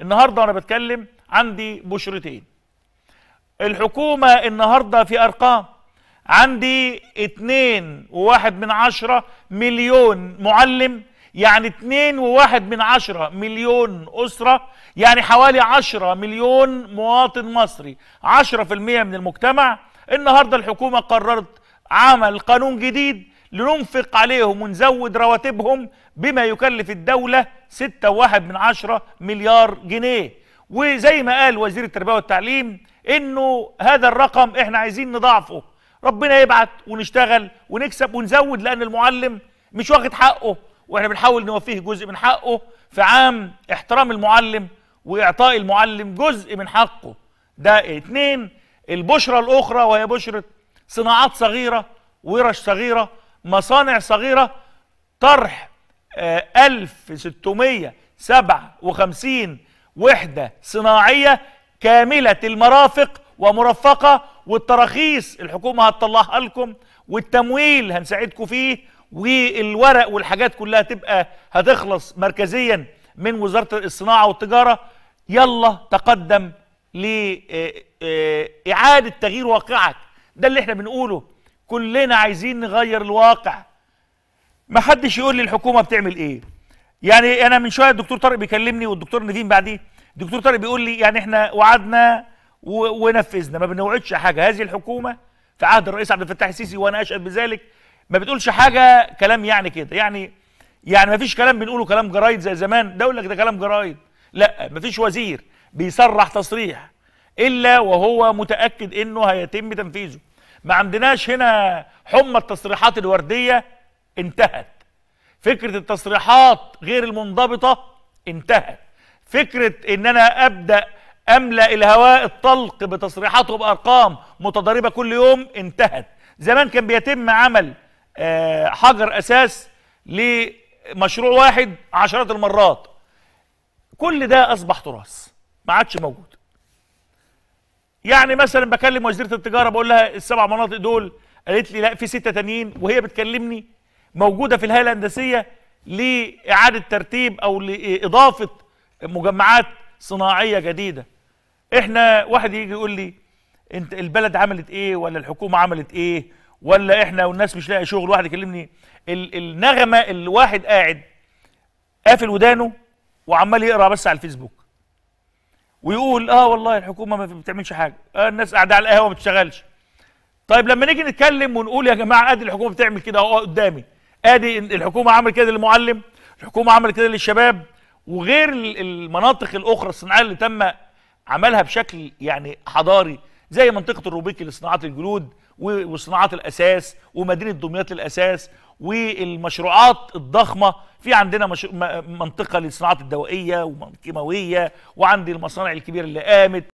النهارده وانا بتكلم عندي بشرتين الحكومه النهارده في ارقام عندي اتنين وواحد من عشرة مليون معلم يعني اتنين وواحد من عشرة مليون أسرة يعني حوالي عشرة مليون مواطن مصري عشرة في المية من المجتمع النهاردة الحكومة قررت عمل قانون جديد لننفق عليهم ونزود رواتبهم بما يكلف الدولة 6.1 مليار جنيه وزي ما قال وزير التربية والتعليم انه هذا الرقم احنا عايزين نضاعفه ربنا يبعت ونشتغل ونكسب ونزود لان المعلم مش واخد حقه واحنا بنحاول نوفيه جزء من حقه في عام احترام المعلم واعطاء المعلم جزء من حقه ده اتنين البشرة الاخرى وهي بشرة صناعات صغيرة ورش صغيرة مصانع صغيرة طرح 1657 آه، وحدة صناعية كاملة المرافق ومرفقة والتراخيص الحكومة هتطلعها لكم والتمويل هنساعدكم فيه والورق والحاجات كلها تبقى هتخلص مركزيا من وزارة الصناعة والتجارة يلا تقدم لإعادة آه، آه، تغيير واقعك ده اللي احنا بنقوله كلنا عايزين نغير الواقع ما حدش يقول لي الحكومه بتعمل ايه يعني انا من شويه الدكتور طارق بيكلمني والدكتور نديم بعديه الدكتور طارق بيقول لي يعني احنا وعدنا ونفذنا ما بنوعدش حاجه هذه الحكومه في عهد الرئيس عبد الفتاح السيسي وانا اشهد بذلك ما بتقولش حاجه كلام يعني كده يعني يعني ما فيش كلام بنقوله كلام جرايد زي زمان ده لك ده كلام جرايد لا ما فيش وزير بيصرح تصريح الا وهو متاكد انه هيتم تنفيذه ما عندناش هنا حمى التصريحات الورديه انتهت فكرة التصريحات غير المنضبطة انتهت فكرة ان انا ابدأ املأ الهواء الطلق بتصريحاته بارقام متضاربة كل يوم انتهت زمان كان بيتم عمل آه، حجر اساس لمشروع واحد عشرات المرات كل ده اصبح تراث ما عادش موجود يعني مثلا بكلم وزيره التجاره بقول لها السبع مناطق دول قالت لي لا في سته تانيين وهي بتكلمني موجوده في الهيئه الهندسيه لاعاده ترتيب او لاضافه مجمعات صناعيه جديده احنا واحد يجي يقول لي انت البلد عملت ايه ولا الحكومه عملت ايه ولا احنا والناس مش لاقي شغل واحد يكلمني النغمه الواحد قاعد قافل ودانه وعمال يقرا بس على الفيسبوك ويقول اه والله الحكومه ما بتعملش حاجه آه الناس قاعده على القهوه ما بتشتغلش طيب لما نيجي نتكلم ونقول يا جماعه ادي الحكومه بتعمل كده اهو قدامي ادي الحكومه عملت كده للمعلم الحكومه عملت كده للشباب وغير المناطق الاخرى الصناعيه اللي تم عملها بشكل يعني حضاري زي منطقه الروبيكي لصناعه الجلود وصناعه الاساس ومدينه دمياط الاساس والمشروعات الضخمه في عندنا منطقه للصناعات الدوائيه والكيماويه وعندي المصانع الكبيره اللي قامت